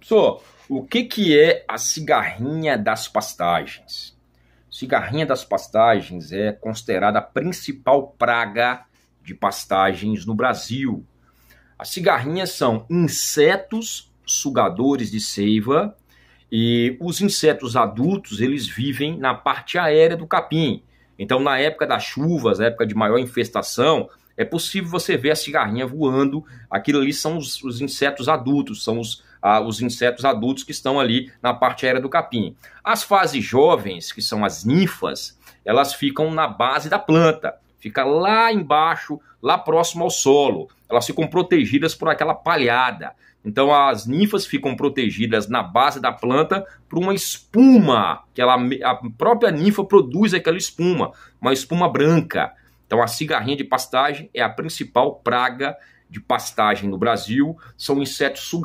Pessoal, o que, que é a cigarrinha das pastagens? Cigarrinha das pastagens é considerada a principal praga de pastagens no Brasil. As cigarrinhas são insetos sugadores de seiva e os insetos adultos eles vivem na parte aérea do capim. Então, na época das chuvas, época de maior infestação, é possível você ver a cigarrinha voando. Aquilo ali são os, os insetos adultos, são os ah, os insetos adultos que estão ali na parte aérea do capim. As fases jovens, que são as ninfas, elas ficam na base da planta, fica lá embaixo, lá próximo ao solo. Elas ficam protegidas por aquela palhada. Então as ninfas ficam protegidas na base da planta por uma espuma, que ela, a própria ninfa produz aquela espuma, uma espuma branca. Então a cigarrinha de pastagem é a principal praga de pastagem no Brasil, são insetos sugadores.